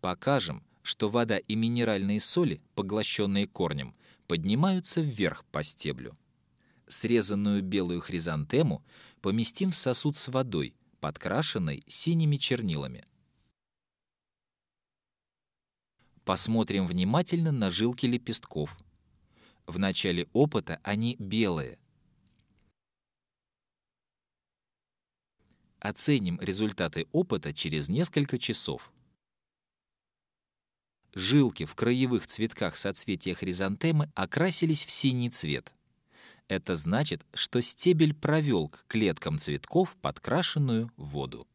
Покажем, что вода и минеральные соли, поглощенные корнем, поднимаются вверх по стеблю. Срезанную белую хризантему поместим в сосуд с водой, подкрашенной синими чернилами. Посмотрим внимательно на жилки лепестков. В начале опыта они белые. Оценим результаты опыта через несколько часов. Жилки в краевых цветках соцветия хризантемы окрасились в синий цвет. Это значит, что стебель провел к клеткам цветков подкрашенную воду.